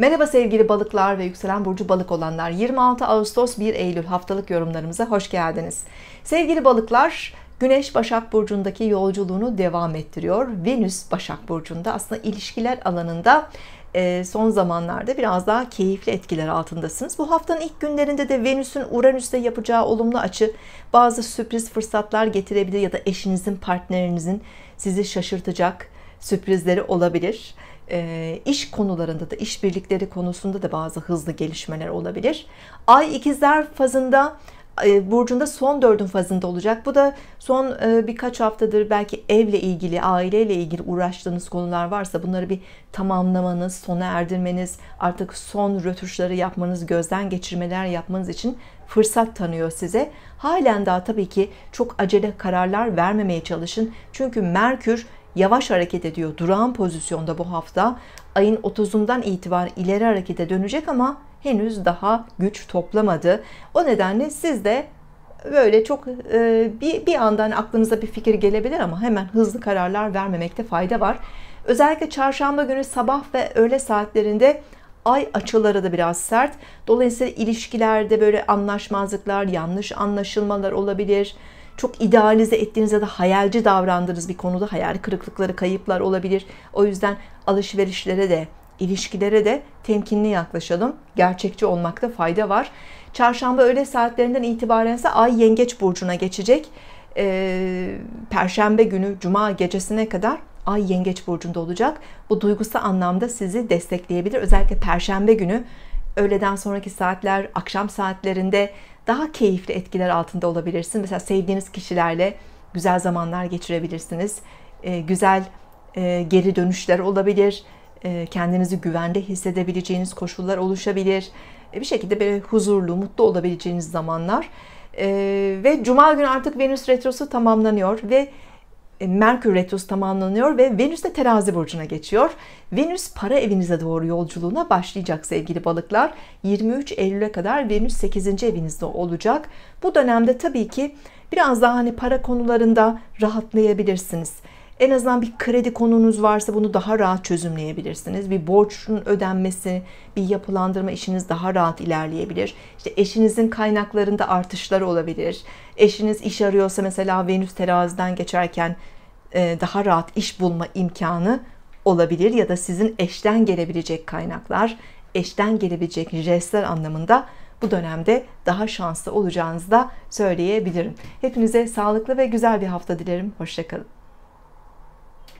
Merhaba sevgili balıklar ve yükselen burcu balık olanlar. 26 Ağustos 1 Eylül haftalık yorumlarımıza hoş geldiniz. Sevgili balıklar, Güneş Başak burcundaki yolculuğunu devam ettiriyor. Venüs Başak burcunda aslında ilişkiler alanında e, son zamanlarda biraz daha keyifli etkiler altındasınız. Bu haftanın ilk günlerinde de Venüs'ün Uranüs'te yapacağı olumlu açı bazı sürpriz fırsatlar getirebilir ya da eşinizin, partnerinizin sizi şaşırtacak sürprizleri olabilir. E, iş konularında da, iş birlikleri konusunda da bazı hızlı gelişmeler olabilir. Ay ikizler fazında e, burcunda son dördün fazında olacak. Bu da son e, birkaç haftadır belki evle ilgili, aileyle ilgili uğraştığınız konular varsa bunları bir tamamlamanız, sona erdirmeniz, artık son rötuşları yapmanız, gözden geçirmeler yapmanız için fırsat tanıyor size. Halen daha tabii ki çok acele kararlar vermemeye çalışın. Çünkü Merkür yavaş hareket ediyor. Durağan pozisyonda bu hafta ayın 30'undan itibaren ileri harekete dönecek ama henüz daha güç toplamadı. O nedenle siz de böyle çok e, bir, bir andan aklınıza bir fikir gelebilir ama hemen hızlı kararlar vermemekte fayda var. Özellikle çarşamba günü sabah ve öğle saatlerinde ay açıları da biraz sert. Dolayısıyla ilişkilerde böyle anlaşmazlıklar, yanlış anlaşılmalar olabilir çok idealize ettiğiniz ya da hayalci davrandığınız bir konuda hayal kırıklıkları, kayıplar olabilir. O yüzden alışverişlere de, ilişkilere de temkinli yaklaşalım. Gerçekçi olmakta fayda var. Çarşamba öğle saatlerinden itibaren ise Ay Yengeç Burcu'na geçecek. Ee, Perşembe günü, Cuma gecesine kadar Ay Yengeç Burcu'nda olacak. Bu duygusal anlamda sizi destekleyebilir. Özellikle Perşembe günü öğleden sonraki saatler, akşam saatlerinde daha keyifli etkiler altında olabilirsin. Mesela sevdiğiniz kişilerle güzel zamanlar geçirebilirsiniz. E, güzel e, geri dönüşler olabilir. E, kendinizi güvende hissedebileceğiniz koşullar oluşabilir. E, bir şekilde böyle huzurlu, mutlu olabileceğiniz zamanlar. E, ve Cuma günü artık Venüs Retrosu tamamlanıyor ve e, Merkür Retrosu tamamlanıyor ve Venüs de terazi burcuna geçiyor. Venüs para evinize doğru yolculuğuna başlayacak sevgili balıklar. 23 Eylül'e kadar Venüs 8. evinizde olacak. Bu dönemde tabii ki biraz daha hani para konularında rahatlayabilirsiniz. En azından bir kredi konunuz varsa bunu daha rahat çözümleyebilirsiniz. Bir borçun ödenmesi, bir yapılandırma işiniz daha rahat ilerleyebilir. İşte eşinizin kaynaklarında artışlar olabilir. Eşiniz iş arıyorsa mesela Venüs teraziden geçerken e, daha rahat iş bulma imkanı olabilir ya da sizin eşten gelebilecek kaynaklar, eşten gelebilecek jestler anlamında bu dönemde daha şanslı olacağınızı da söyleyebilirim. Hepinize sağlıklı ve güzel bir hafta dilerim. Hoşçakalın.